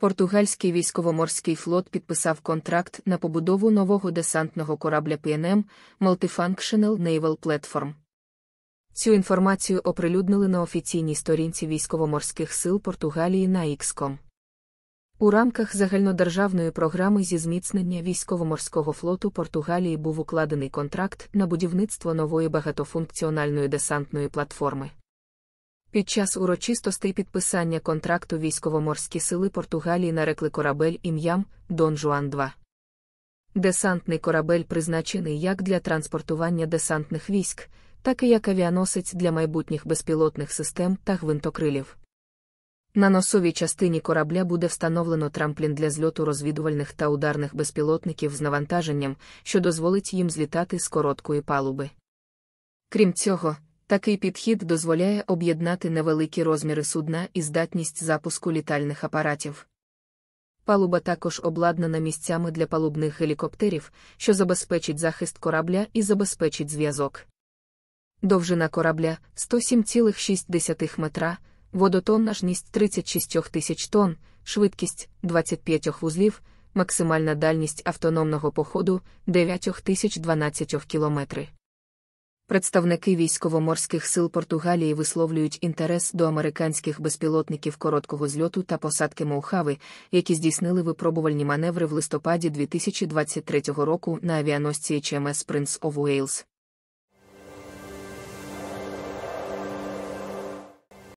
Португальський військово-морський флот підписав контракт на побудову нового десантного корабля PNM Multifunctional Naval Platform. Цю інформацію оприлюднили на офіційній сторінці військово-морських сил Португалії на XCOM. У рамках загальнодержавної програми зі зміцнення військово-морського флоту Португалії був укладений контракт на будівництво нової багатофункціональної десантної платформи. Під час урочистостей підписання контракту військово-морські сили Португалії нарекли корабель ім'ям Дон Жуан 2. Десантний корабель призначений як для транспортування десантних військ, так і як авіаносець для майбутніх безпілотних систем та гвинтокрилів. На носовій частині корабля буде встановлено трамплін для зльоту розвідувальних та ударних безпілотників з навантаженням, що дозволить їм злітати з короткої палуби. Крім цього, Такий підхід дозволяє об'єднати невеликі розміри судна і здатність запуску літальних апаратів. Палуба також обладнана місцями для палубних гелікоптерів, що забезпечить захист корабля і забезпечить зв'язок. Довжина корабля 107,6 метра, водотоннажність 36 тисяч тонн, швидкість 25 вузлів, максимальна дальність автономного походу 9012 км. Представники військово-морських сил Португалії висловлюють інтерес до американських безпілотників короткого зльоту та посадки Моухави, які здійснили випробувальні маневри в листопаді 2023 року на авіаносці HMS Prince of Wales.